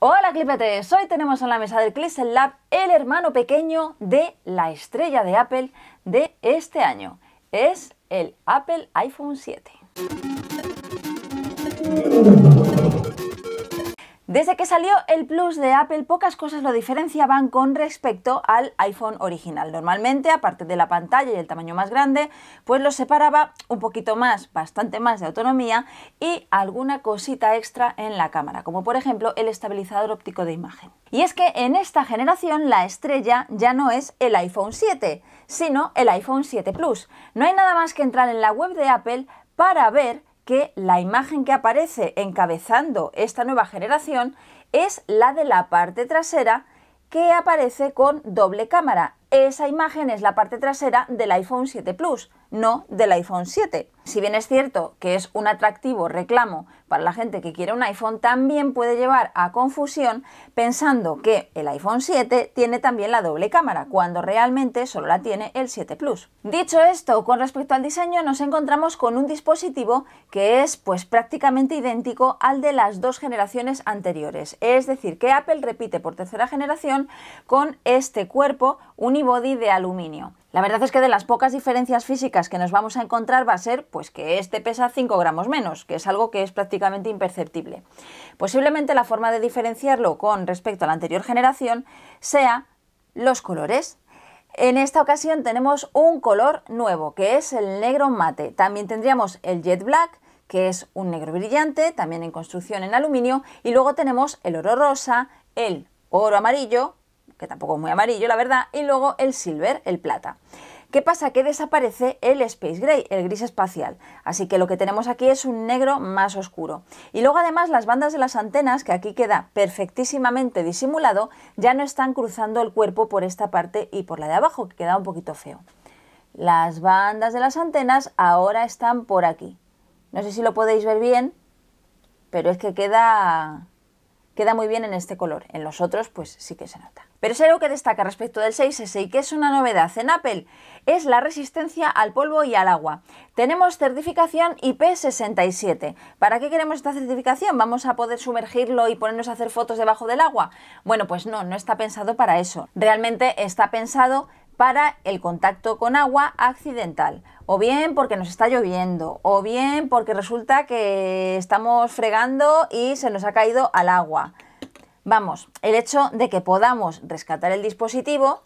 Hola Clipetes, hoy tenemos en la mesa del Clixel Lab el hermano pequeño de la estrella de Apple de este año. Es el Apple iPhone 7. Desde que salió el Plus de Apple, pocas cosas lo diferenciaban con respecto al iPhone original. Normalmente, aparte de la pantalla y el tamaño más grande, pues lo separaba un poquito más, bastante más de autonomía y alguna cosita extra en la cámara, como por ejemplo el estabilizador óptico de imagen. Y es que en esta generación la estrella ya no es el iPhone 7, sino el iPhone 7 Plus. No hay nada más que entrar en la web de Apple para ver que la imagen que aparece encabezando esta nueva generación es la de la parte trasera que aparece con doble cámara. Esa imagen es la parte trasera del iPhone 7 Plus no del iPhone 7. Si bien es cierto que es un atractivo reclamo para la gente que quiere un iPhone, también puede llevar a confusión pensando que el iPhone 7 tiene también la doble cámara, cuando realmente solo la tiene el 7 Plus. Dicho esto, con respecto al diseño nos encontramos con un dispositivo que es pues prácticamente idéntico al de las dos generaciones anteriores, es decir, que Apple repite por tercera generación con este cuerpo unibody de aluminio. La verdad es que de las pocas diferencias físicas que nos vamos a encontrar va a ser pues que este pesa 5 gramos menos, que es algo que es prácticamente imperceptible. Posiblemente la forma de diferenciarlo con respecto a la anterior generación sea los colores. En esta ocasión tenemos un color nuevo, que es el negro mate. También tendríamos el jet black, que es un negro brillante, también en construcción en aluminio, y luego tenemos el oro rosa, el oro amarillo que tampoco es muy amarillo, la verdad, y luego el silver, el plata. ¿Qué pasa? Que desaparece el Space Gray, el gris espacial. Así que lo que tenemos aquí es un negro más oscuro. Y luego además las bandas de las antenas, que aquí queda perfectísimamente disimulado, ya no están cruzando el cuerpo por esta parte y por la de abajo, que queda un poquito feo. Las bandas de las antenas ahora están por aquí. No sé si lo podéis ver bien, pero es que queda queda muy bien en este color. En los otros, pues sí que se nota. Pero es algo que destaca respecto del 6S y que es una novedad en Apple, es la resistencia al polvo y al agua. Tenemos certificación IP67. ¿Para qué queremos esta certificación? ¿Vamos a poder sumergirlo y ponernos a hacer fotos debajo del agua? Bueno, pues no, no está pensado para eso. Realmente está pensado para el contacto con agua accidental, o bien porque nos está lloviendo, o bien porque resulta que estamos fregando y se nos ha caído al agua. Vamos, el hecho de que podamos rescatar el dispositivo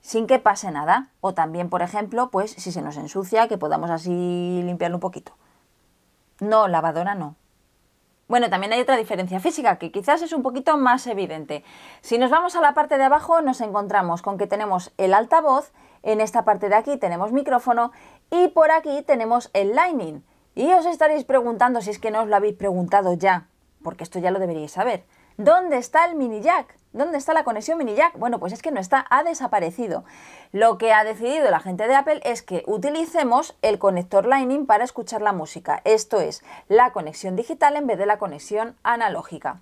sin que pase nada, o también, por ejemplo, pues si se nos ensucia, que podamos así limpiarlo un poquito. No, lavadora no, bueno, también hay otra diferencia física que quizás es un poquito más evidente. Si nos vamos a la parte de abajo nos encontramos con que tenemos el altavoz, en esta parte de aquí tenemos micrófono y por aquí tenemos el lining. Y os estaréis preguntando si es que no os lo habéis preguntado ya, porque esto ya lo deberíais saber. ¿Dónde está el mini jack? ¿Dónde está la conexión mini jack? Bueno, pues es que no está, ha desaparecido. Lo que ha decidido la gente de Apple es que utilicemos el conector Lightning para escuchar la música, esto es, la conexión digital en vez de la conexión analógica.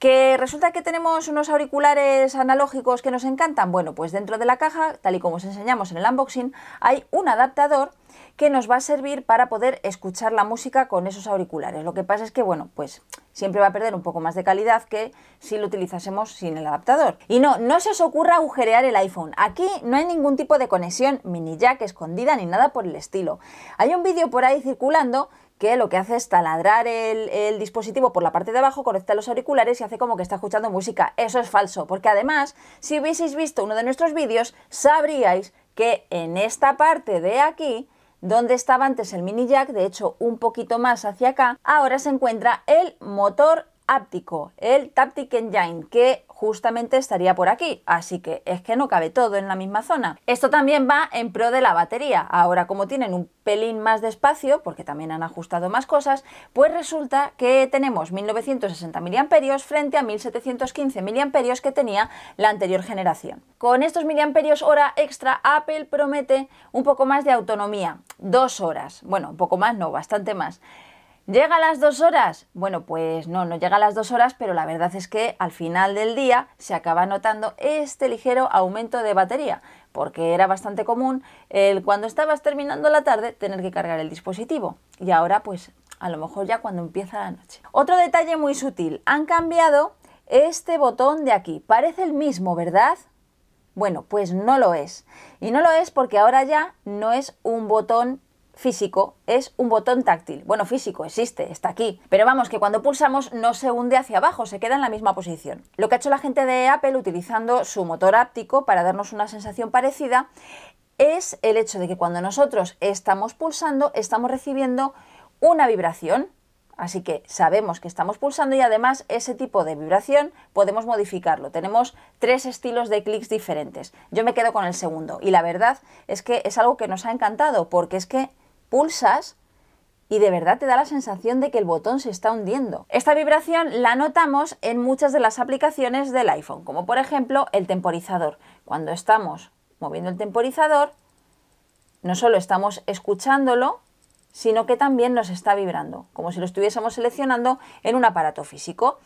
¿Que resulta que tenemos unos auriculares analógicos que nos encantan? Bueno, pues dentro de la caja, tal y como os enseñamos en el unboxing, hay un adaptador que nos va a servir para poder escuchar la música con esos auriculares. Lo que pasa es que, bueno, pues siempre va a perder un poco más de calidad que si lo utilizásemos sin el adaptador. Y no, no se os ocurra agujerear el iPhone. Aquí no hay ningún tipo de conexión mini jack escondida ni nada por el estilo. Hay un vídeo por ahí circulando que lo que hace es taladrar el, dispositivo por la parte de abajo, conecta los auriculares y hace como que está escuchando música. Eso es falso, porque además, si hubieseis visto uno de nuestros vídeos, sabríais que en esta parte de aquí, donde estaba antes el mini jack, de hecho un poquito más hacia acá, ahora se encuentra el motor áptico, el Taptic Engine, que justamente estaría por aquí, así que es que no cabe todo en la misma zona. Esto también va en pro de la batería. Ahora, como tienen un pelín más de espacio, porque también han ajustado más cosas, pues resulta que tenemos 1960 miliamperios frente a 1715 miliamperios que tenía la anterior generación. Con estos miliamperios hora extra, Apple promete un poco más de autonomía, dos horas, bueno, un poco más, no, bastante más. ¿Llega a las dos horas? Bueno, pues no, no llega a las dos horas, pero la verdad es que al final del día se acaba notando este ligero aumento de batería, porque era bastante común el, cuando estabas terminando la tarde tener que cargar el dispositivo. Y ahora pues a lo mejor ya cuando empieza la noche. Otro detalle muy sutil, han cambiado este botón de aquí. Parece el mismo, ¿verdad? Bueno, pues no lo es. Y no lo es porque ahora ya no es un botón físico es un botón táctil. Bueno, físico, existe, está aquí. Pero vamos, que cuando pulsamos no se hunde hacia abajo, se queda en la misma posición. Lo que ha hecho la gente de Apple utilizando su motor áptico para darnos una sensación parecida es el hecho de que cuando nosotros estamos pulsando, estamos recibiendo una vibración. Así que sabemos que estamos pulsando y además ese tipo de vibración podemos modificarlo. Tenemos tres estilos de clics diferentes. Yo me quedo con el segundo y la verdad es que es algo que nos ha encantado porque es que pulsas y de verdad te da la sensación de que el botón se está hundiendo. Esta vibración la notamos en muchas de las aplicaciones del iPhone, como por ejemplo el temporizador. Cuando estamos moviendo el temporizador, no solo estamos escuchándolo, sino que también nos está vibrando, como si lo estuviésemos seleccionando en un aparato físico.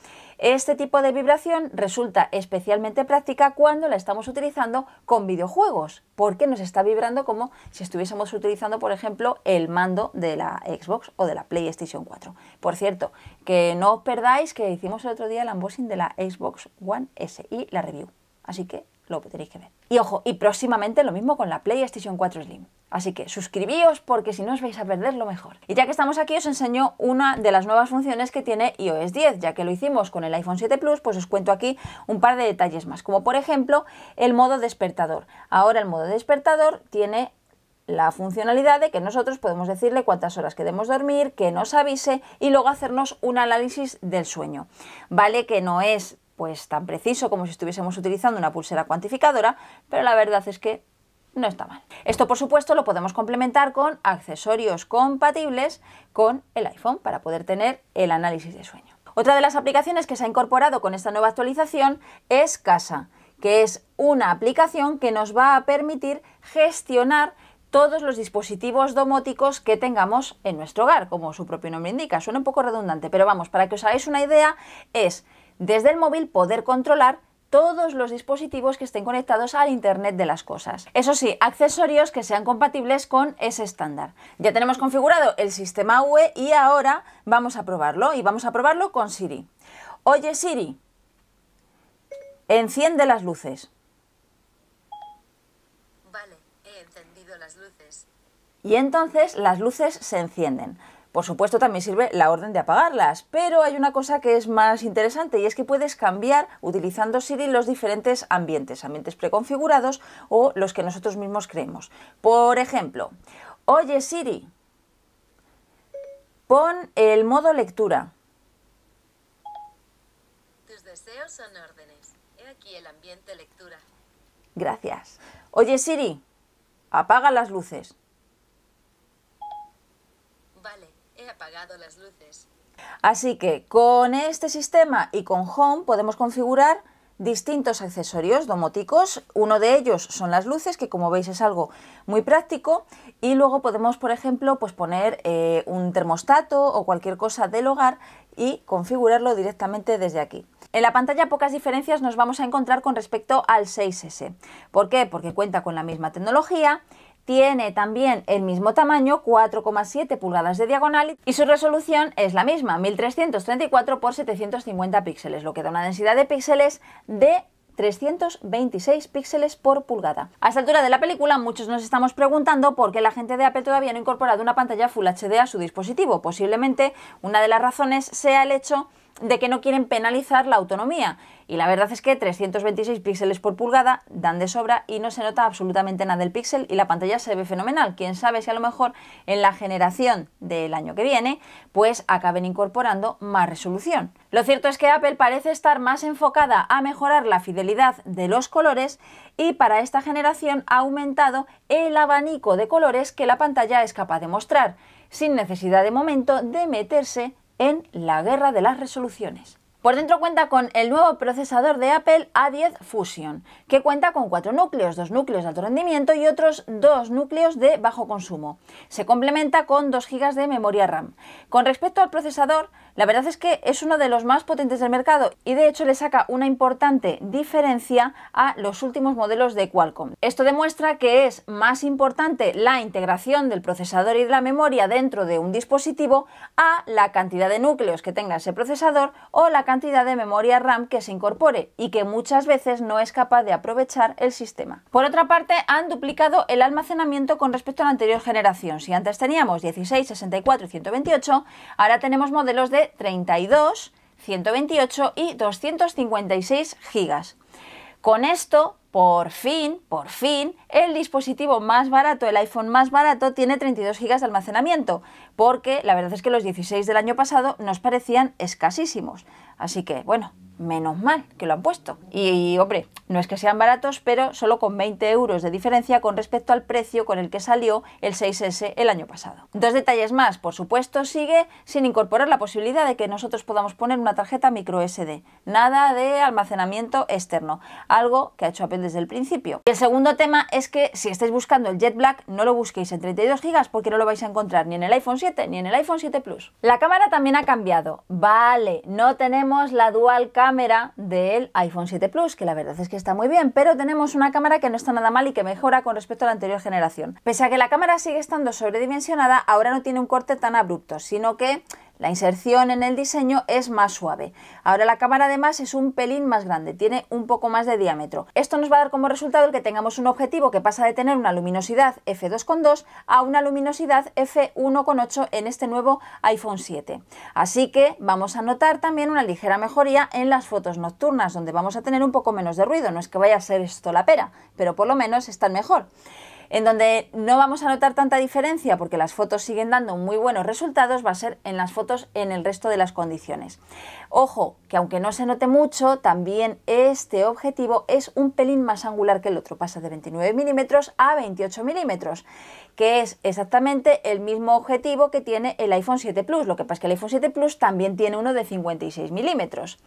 Este tipo de vibración resulta especialmente práctica cuando la estamos utilizando con videojuegos, porque nos está vibrando como si estuviésemos utilizando, por ejemplo, el mando de la Xbox o de la PlayStation 4. Por cierto, que no os perdáis que hicimos el otro día el unboxing de la Xbox One S y la review. Así que lo tenéis que ver. Y ojo, y próximamente lo mismo con la PlayStation 4 Slim. Así que suscribíos porque si no os vais a perder lo mejor. Y ya que estamos aquí os enseño una de las nuevas funciones que tiene iOS 10, ya que lo hicimos con el iPhone 7 Plus, pues os cuento aquí un par de detalles más, como por ejemplo el modo despertador. Ahora el modo despertador tiene la funcionalidad de que nosotros podemos decirle cuántas horas queremos dormir, que nos avise y luego hacernos un análisis del sueño. Vale que no es pues tan preciso como si estuviésemos utilizando una pulsera cuantificadora, pero la verdad es que no está mal. Esto por supuesto lo podemos complementar con accesorios compatibles con el iPhone para poder tener el análisis de sueño. Otra de las aplicaciones que se ha incorporado con esta nueva actualización es Casa, que es una aplicación que nos va a permitir gestionar todos los dispositivos domóticos que tengamos en nuestro hogar, como su propio nombre indica. Suena un poco redundante, pero vamos, para que os hagáis una idea, es desde el móvil poder controlar todos los dispositivos que estén conectados al Internet de las Cosas. Eso sí, accesorios que sean compatibles con ese estándar. Ya tenemos configurado el sistema UE y ahora vamos a probarlo y vamos a probarlo con Siri. Oye Siri, enciende las luces. Vale, he encendido las luces. Y entonces las luces se encienden. Por supuesto, también sirve la orden de apagarlas, pero hay una cosa que es más interesante y es que puedes cambiar utilizando Siri los diferentes ambientes, ambientes preconfigurados o los que nosotros mismos creemos. Por ejemplo, oye Siri, pon el modo lectura. Tus deseos son órdenes. He aquí el ambiente lectura. Gracias. Oye Siri, apaga las luces. las luces. Así que con este sistema y con Home podemos configurar distintos accesorios domóticos. Uno de ellos son las luces, que como veis es algo muy práctico. Y luego podemos, por ejemplo, pues poner eh, un termostato o cualquier cosa del hogar y configurarlo directamente desde aquí. En la pantalla pocas diferencias nos vamos a encontrar con respecto al 6S. ¿Por qué? Porque cuenta con la misma tecnología, tiene también el mismo tamaño, 4,7 pulgadas de diagonal, y su resolución es la misma, 1334 x 750 píxeles, lo que da una densidad de píxeles de 326 píxeles por pulgada. A esta altura de la película muchos nos estamos preguntando por qué la gente de Apple todavía no ha incorporado una pantalla Full HD a su dispositivo. Posiblemente una de las razones sea el hecho de que no quieren penalizar la autonomía. Y la verdad es que 326 píxeles por pulgada dan de sobra y no se nota absolutamente nada el píxel y la pantalla se ve fenomenal. Quién sabe si a lo mejor en la generación del año que viene pues acaben incorporando más resolución. Lo cierto es que Apple parece estar más enfocada a mejorar la fidelidad de los colores y para esta generación ha aumentado el abanico de colores que la pantalla es capaz de mostrar, sin necesidad de momento de meterse en la guerra de las resoluciones. Por dentro cuenta con el nuevo procesador de Apple A10 Fusion, que cuenta con cuatro núcleos, dos núcleos de alto rendimiento y otros dos núcleos de bajo consumo. Se complementa con 2 GB de memoria RAM. Con respecto al procesador, la verdad es que es uno de los más potentes del mercado y de hecho le saca una importante diferencia a los últimos modelos de Qualcomm. Esto demuestra que es más importante la integración del procesador y de la memoria dentro de un dispositivo a la cantidad de núcleos que tenga ese procesador o la cantidad de memoria RAM que se incorpore y que muchas veces no es capaz de aprovechar el sistema. Por otra parte, han duplicado el almacenamiento con respecto a la anterior generación. Si antes teníamos 16, 64 y 128, ahora tenemos modelos de 32, 128 y 256 gigas. Con esto, por fin, por fin, el dispositivo más barato, el iPhone más barato, tiene 32 GB de almacenamiento, porque la verdad es que los 16 del año pasado nos parecían escasísimos. Así que, bueno, menos mal que lo han puesto. Y, hombre, no es que sean baratos, pero solo con 20 euros de diferencia con respecto al precio con el que salió el 6S el año pasado. Dos detalles más, por supuesto, sigue sin incorporar la posibilidad de que nosotros podamos poner una tarjeta micro SD. Nada de almacenamiento externo, algo que ha hecho Apple desde el principio. Y el segundo tema es que si estáis buscando el Jet Black, no lo busquéis en 32 GB porque no lo vais a encontrar ni en el iPhone 7 ni en el iPhone 7 Plus. La cámara también ha cambiado. Vale, no tenemos la dual cámara cámara del iPhone 7 Plus, que la verdad es que está muy bien, pero tenemos una cámara que no está nada mal y que mejora con respecto a la anterior generación. Pese a que la cámara sigue estando sobredimensionada, ahora no tiene un corte tan abrupto, sino que la inserción en el diseño es más suave. Ahora la cámara además es un pelín más grande, tiene un poco más de diámetro. Esto nos va a dar como resultado el que tengamos un objetivo que pasa de tener una luminosidad f2.2 a una luminosidad f1.8 en este nuevo iPhone 7. Así que vamos a notar también una ligera mejoría en las fotos nocturnas, donde vamos a tener un poco menos de ruido. No es que vaya a ser esto la pera, pero por lo menos están mejor. En donde no vamos a notar tanta diferencia porque las fotos siguen dando muy buenos resultados va a ser en las fotos en el resto de las condiciones. Ojo, que aunque no se note mucho, también este objetivo es un pelín más angular que el otro, pasa de 29 milímetros a 28 milímetros, que es exactamente el mismo objetivo que tiene el iPhone 7 Plus, lo que pasa es que el iPhone 7 Plus también tiene uno de 56 milímetros.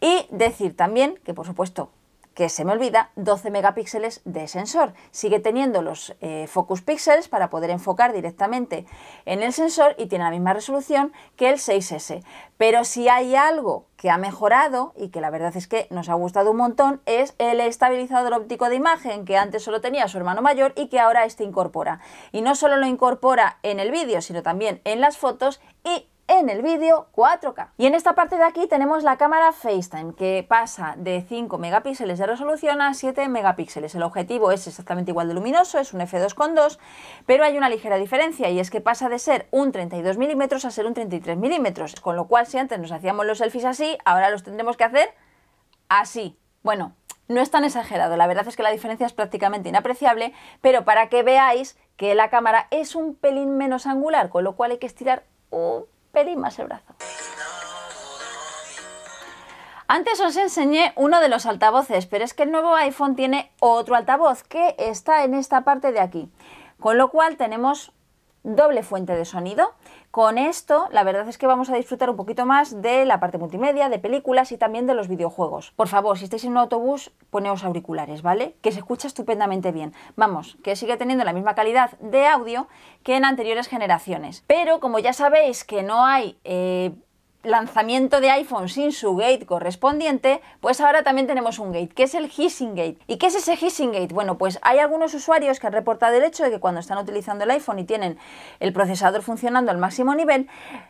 Y decir también que por supuesto que se me olvida, 12 megapíxeles de sensor. Sigue teniendo los eh, focus pixels para poder enfocar directamente en el sensor y tiene la misma resolución que el 6S. Pero si hay algo que ha mejorado y que la verdad es que nos ha gustado un montón es el estabilizador óptico de imagen que antes solo tenía su hermano mayor y que ahora este incorpora. Y no solo lo incorpora en el vídeo, sino también en las fotos y en el vídeo 4K. Y en esta parte de aquí tenemos la cámara FaceTime que pasa de 5 megapíxeles de resolución a 7 megapíxeles. El objetivo es exactamente igual de luminoso, es un f2.2, pero hay una ligera diferencia y es que pasa de ser un 32 milímetros a ser un 33 milímetros, con lo cual si antes nos hacíamos los selfies así, ahora los tendremos que hacer así. Bueno, no es tan exagerado, la verdad es que la diferencia es prácticamente inapreciable, pero para que veáis que la cámara es un pelín menos angular, con lo cual hay que estirar un pelín más el brazo. Antes os enseñé uno de los altavoces, pero es que el nuevo iPhone tiene otro altavoz que está en esta parte de aquí. Con lo cual tenemos doble fuente de sonido. Con esto, la verdad es que vamos a disfrutar un poquito más de la parte multimedia, de películas y también de los videojuegos. Por favor, si estáis en un autobús, poneos auriculares, ¿vale? Que se escucha estupendamente bien. Vamos, que sigue teniendo la misma calidad de audio que en anteriores generaciones. Pero como ya sabéis que no hay... Eh, lanzamiento de iPhone sin su gate correspondiente, pues ahora también tenemos un gate, que es el hissing gate. ¿Y qué es ese hissing gate? Bueno, pues hay algunos usuarios que han reportado el hecho de que cuando están utilizando el iPhone y tienen el procesador funcionando al máximo nivel,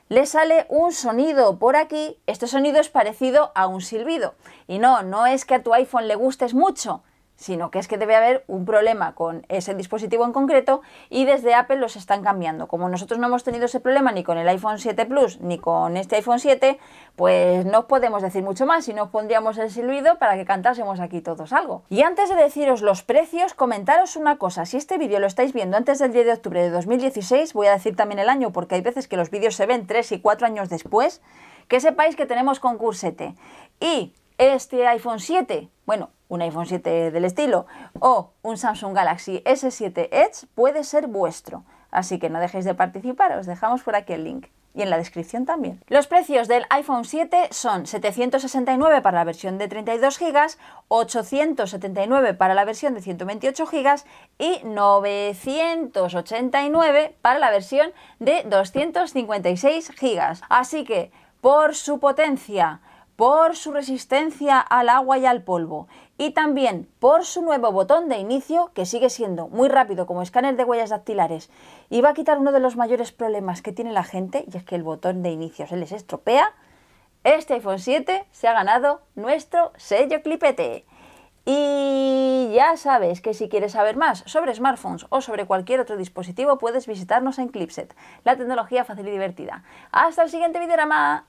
le sale un sonido por aquí. Este sonido es parecido a un silbido. Y no, no es que a tu iPhone le gustes mucho, sino que es que debe haber un problema con ese dispositivo en concreto y desde Apple los están cambiando. Como nosotros no hemos tenido ese problema ni con el iPhone 7 Plus ni con este iPhone 7, pues no podemos decir mucho más si nos pondríamos el silbido para que cantásemos aquí todos algo. Y antes de deciros los precios, comentaros una cosa. Si este vídeo lo estáis viendo antes del 10 de octubre de 2016, voy a decir también el año porque hay veces que los vídeos se ven 3 y 4 años después, que sepáis que tenemos concursete. Y este iPhone 7, bueno, un iPhone 7 del estilo o un Samsung Galaxy S7 Edge puede ser vuestro. Así que no dejéis de participar, os dejamos por aquí el link y en la descripción también. Los precios del iPhone 7 son 769 para la versión de 32 GB, 879 para la versión de 128 GB y 989 para la versión de 256 GB. Así que por su potencia, por su resistencia al agua y al polvo y también por su nuevo botón de inicio que sigue siendo muy rápido como escáner de huellas dactilares y va a quitar uno de los mayores problemas que tiene la gente y es que el botón de inicio se les estropea. Este iPhone 7 se ha ganado nuestro sello clipete. Y ya sabes que si quieres saber más sobre smartphones o sobre cualquier otro dispositivo puedes visitarnos en Clipset, la tecnología fácil y divertida. Hasta el siguiente videorama.